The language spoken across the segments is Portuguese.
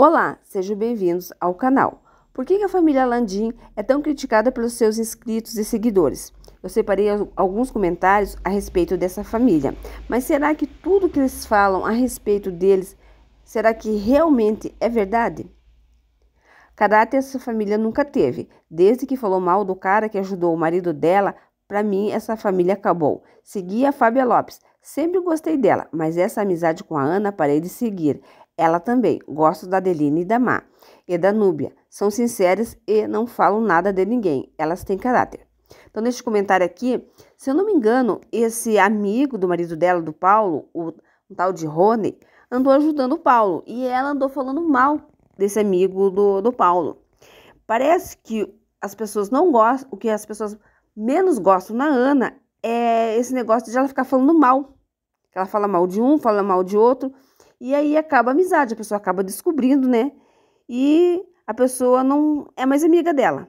Olá, sejam bem-vindos ao canal. Por que a família Landim é tão criticada pelos seus inscritos e seguidores? Eu separei alguns comentários a respeito dessa família, mas será que tudo que eles falam a respeito deles, será que realmente é verdade? Caráter essa família nunca teve, desde que falou mal do cara que ajudou o marido dela, para mim essa família acabou. Segui a Fábia Lopes, Sempre gostei dela, mas essa amizade com a Ana parei de seguir. Ela também. Gosto da Adeline e da Má. E da Núbia. São sinceras e não falam nada de ninguém. Elas têm caráter. Então, neste comentário aqui, se eu não me engano, esse amigo do marido dela, do Paulo, o um tal de Rony, andou ajudando o Paulo. E ela andou falando mal desse amigo do, do Paulo. Parece que as pessoas não gostam, o que as pessoas menos gostam na Ana é esse negócio de ela ficar falando mal ela fala mal de um, fala mal de outro. E aí acaba a amizade, a pessoa acaba descobrindo, né? E a pessoa não é mais amiga dela.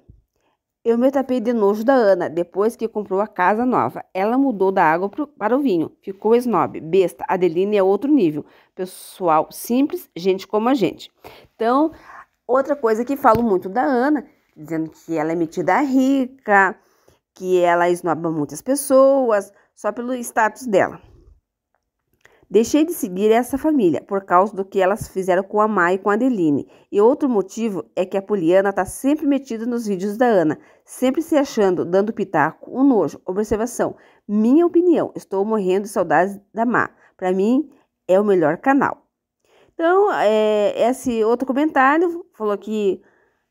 Eu me tapei de nojo da Ana depois que comprou a casa nova. Ela mudou da água pro, para o vinho. Ficou snob, besta. Adeline é outro nível. Pessoal simples, gente como a gente. Então, outra coisa que falo muito da Ana, dizendo que ela é metida rica, que ela esnoba muitas pessoas só pelo status dela. Deixei de seguir essa família por causa do que elas fizeram com a Mai e com a Adeline. E outro motivo é que a Poliana tá sempre metida nos vídeos da Ana, sempre se achando, dando pitaco, um nojo, observação. Minha opinião, estou morrendo de saudades da Má. Para mim, é o melhor canal. Então, é, esse outro comentário falou que,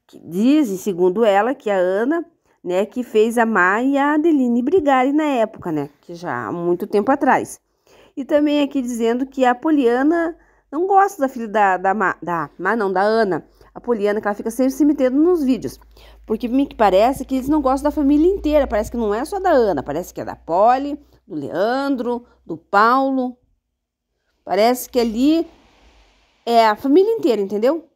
que segundo ela, que a Ana né, que fez a Má e a Adeline brigarem na época, né, que já há muito tempo atrás. E também aqui dizendo que a Poliana não gosta da filha da, da, Ma, da Ma, não, da Ana. A Poliana, que ela fica sempre se metendo nos vídeos. Porque me parece que eles não gostam da família inteira. Parece que não é só da Ana. Parece que é da Poli, do Leandro, do Paulo. Parece que ali é a família inteira, entendeu?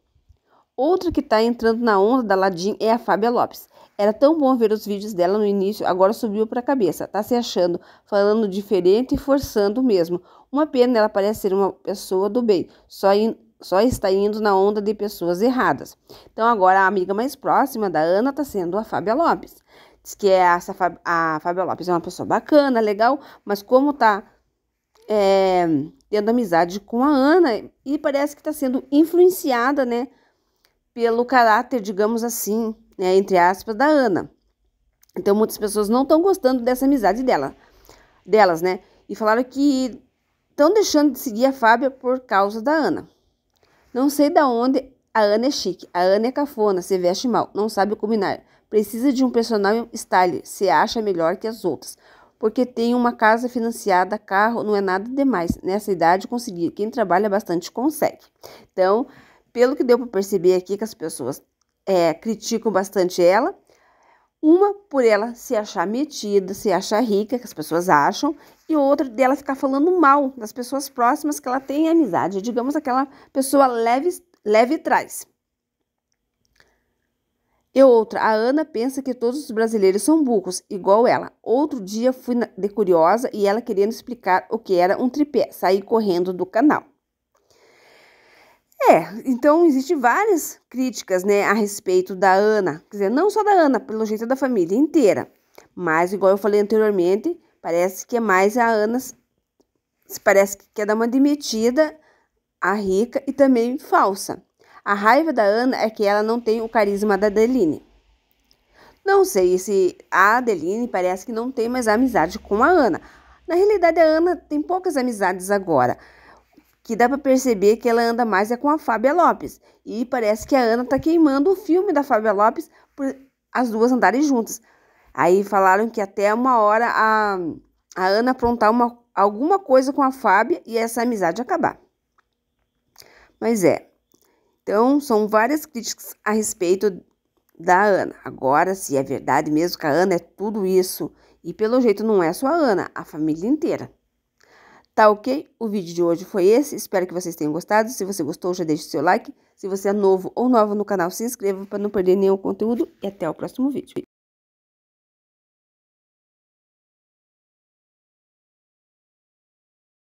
Outra que está entrando na onda da Ladim é a Fábia Lopes. Era tão bom ver os vídeos dela no início, agora subiu para a cabeça. Tá se achando, falando diferente e forçando mesmo. Uma pena ela parece ser uma pessoa do bem, só, in, só está indo na onda de pessoas erradas. Então agora a amiga mais próxima da Ana está sendo a Fábia Lopes. Diz que é essa a Fábia Lopes é uma pessoa bacana, legal, mas como tá é, tendo amizade com a Ana e parece que está sendo influenciada, né? pelo caráter, digamos assim, né, entre aspas, da Ana. Então muitas pessoas não estão gostando dessa amizade dela, delas, né? E falaram que estão deixando de seguir a Fábia por causa da Ana. Não sei da onde a Ana é chique, a Ana é cafona, se veste mal, não sabe combinar, precisa de um personal style, se acha melhor que as outras, porque tem uma casa financiada, carro, não é nada demais. Nessa idade conseguir, quem trabalha bastante consegue. Então, pelo que deu para perceber aqui que as pessoas é, criticam bastante ela, uma por ela se achar metida, se achar rica, que as pessoas acham, e outra dela ficar falando mal das pessoas próximas que ela tem amizade, digamos aquela pessoa leve, leve trás. E outra, a Ana pensa que todos os brasileiros são bucos, igual ela. Outro dia fui de curiosa e ela querendo explicar o que era um tripé, saí correndo do canal. É, então existe várias críticas, né, a respeito da Ana, quer dizer, não só da Ana, pelo jeito é da família inteira, mas igual eu falei anteriormente, parece que é mais a Ana, parece que quer dar uma demitida, a rica e também falsa. A raiva da Ana é que ela não tem o carisma da Adeline. Não sei se a Adeline parece que não tem mais amizade com a Ana. Na realidade, a Ana tem poucas amizades agora que dá para perceber que ela anda mais é com a Fábia Lopes. E parece que a Ana tá queimando o filme da Fábia Lopes por as duas andarem juntas. Aí falaram que até uma hora a, a Ana aprontar uma, alguma coisa com a Fábia e essa amizade acabar. Mas é. Então, são várias críticas a respeito da Ana. Agora, se é verdade mesmo que a Ana é tudo isso, e pelo jeito não é só a Ana, a família inteira. Tá ok? O vídeo de hoje foi esse, espero que vocês tenham gostado. Se você gostou, já deixe seu like. Se você é novo ou nova no canal, se inscreva para não perder nenhum conteúdo e até o próximo vídeo.